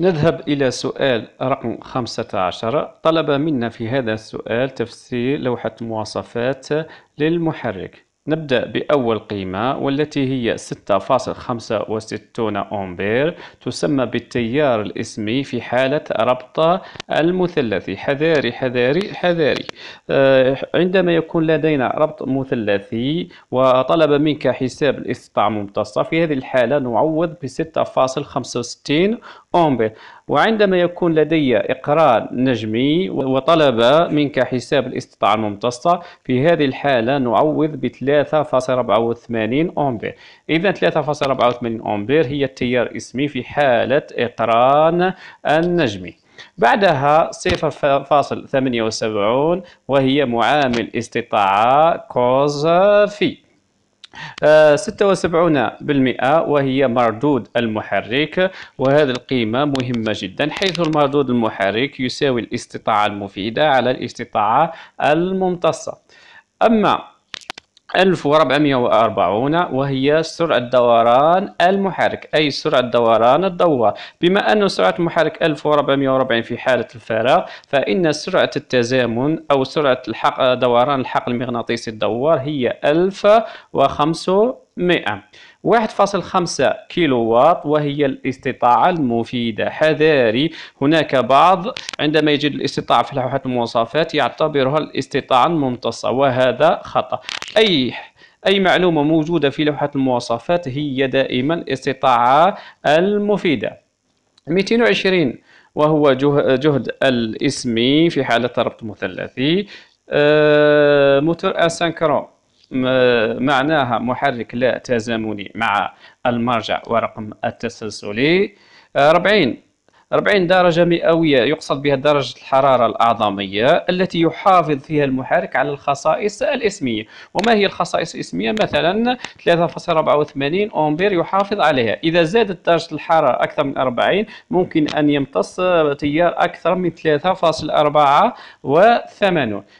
نذهب إلى سؤال رقم 15 طلب منا في هذا السؤال تفسير لوحة مواصفات للمحرك نبدأ بأول قيمة والتي هي 6.65 أمبير تسمى بالتيار الاسمي في حالة ربط المثلثي حذاري حذاري حذاري آه، عندما يكون لدينا ربط مثلثي وطلب منك حساب الاستطاع ممتصة في هذه الحالة نعوض ب 6.65 أنبت وعندما يكون لدي إقرار نجمي وطلب منك حساب الاستطاعة الممتصة في هذه الحالة نعوض ب 3.84 أمبير إذا 3.84 أمبير هي التيار اسمي في حالة إقرار النجمي بعدها 0.78 وهي معامل استطاعة كوز في 76% آه، وهي مردود المحرك وهذه القيمة مهمة جدا حيث المردود المحرك يساوي الاستطاعة المفيدة على الاستطاعة الممتصة أما 1440 وهي سرعة دوران المحرك أي سرعة دوران الدوار بما أن سرعة المحرك 1440 في حالة الفراغ فإن سرعة التزامن أو سرعة الحق دوران الحقل المغناطيسي الدوار هي 1005 100 1.5 واط وهي الاستطاعة المفيدة حذاري هناك بعض عندما يجد الاستطاعة في لوحة المواصفات يعتبرها الاستطاعة الممتصة وهذا خطأ أي أي معلومة موجودة في لوحة المواصفات هي دائما الاستطاعة المفيدة 220 وهو جهد الاسمي في حالة ربط مثلثي آه، متر أسانكرون معناها محرك لا تزامني مع المرجع ورقم التسلسلي آه، 40 40 درجة مئوية يقصد بها درجة الحرارة الأعظمية التي يحافظ فيها المحرك على الخصائص الاسمية وما هي الخصائص الاسمية مثلا 3.84 أمبير يحافظ عليها إذا زادت درجة الحرارة أكثر من 40 ممكن أن يمتص تيار أكثر من 3.84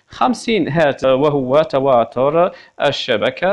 50 هات وهو تواتر الشبكة